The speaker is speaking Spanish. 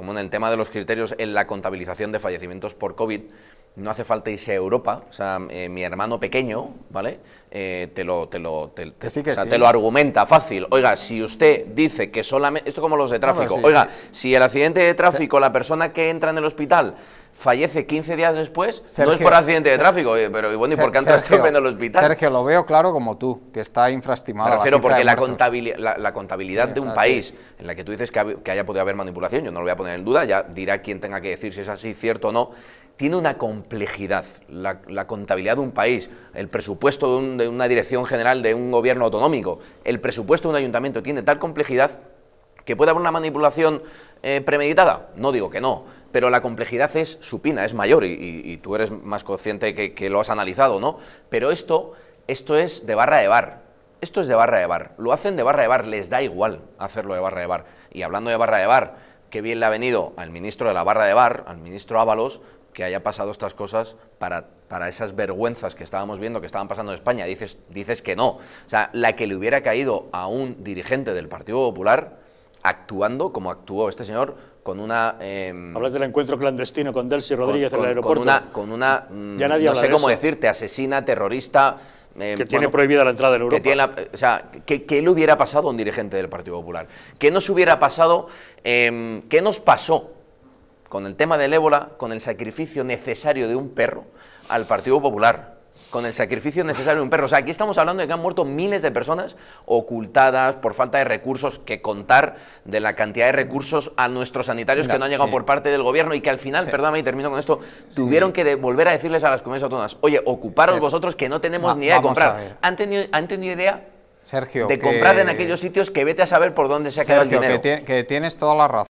como en el tema de los criterios en la contabilización de fallecimientos por COVID, no hace falta irse a Europa. O sea, eh, mi hermano pequeño, ¿vale? Eh, te lo, te lo, lo argumenta fácil. Oiga, si usted dice que solamente. Esto como los de tráfico. Oiga, si el accidente de tráfico, la persona que entra en el hospital fallece 15 días después, no es por accidente de tráfico. Eh, pero, bueno, ¿y por qué entra en el hospital? Sergio, lo veo claro como tú, que está infraestimado. Me porque la, contabilidad, la, contabilidad de un ah, país en la que tú dices que, que haya podido haber manipulación, yo no lo voy a poner en duda, ya dirá quien tenga que decir si es así, cierto o no tiene una complejidad. La, contabilidad de un país, el presupuesto de, una dirección general de un gobierno autonómico, el presupuesto de un ayuntamiento, tiene tal complejidad que puede haber una manipulación eh, premeditada. No digo que no, pero la complejidad es supina, es mayor y, tú eres más consciente que, que, lo has analizado, ¿no? Pero esto, esto es de barra de bar. Esto es de barra de bar. Lo hacen de barra de bar, les da igual hacerlo de barra de bar. Y hablando de barra de bar, qué bien le ha venido al ministro de la barra de bar, al ministro Ábalos, que haya pasado estas cosas para, esas vergüenzas que estábamos viendo que estaban pasando en España. Dices, dices que no. O sea, la que le hubiera caído a un dirigente del Partido Popular actuando como actuó este señor con una... Em, Hablas del encuentro clandestino con Delcy Rodríguez en el aeropuerto. Con una... Con una mm, no sé cómo decirte, asesina, terrorista... Eh, que tiene prohibida la entrada en Europa. ¿qué, le hubiera pasado a un dirigente del Partido Popular? ¿Qué nos hubiera pasado? Em, ¿Qué nos pasó con el tema del ébola, con el sacrificio necesario de un perro al Partido Popular? con el sacrificio necesario de un perro. O sea, aquí estamos hablando de que han muerto miles de personas ocultadas por falta de recursos que contar de la cantidad de recursos a nuestros sanitarios que no han llegado por parte del gobierno y que al final, perdóname y termino con esto, tuvieron que volver a decirles a las comunidades autónomas, oye, ocuparos vosotros que no tenemos ni idea de comprar. ¿Han tenido, ¿Han tenido idea? Sergio, de comprar en aquellos sitios que vete a saber por dónde se ha quedado el dinero. que, que tienes toda la razón.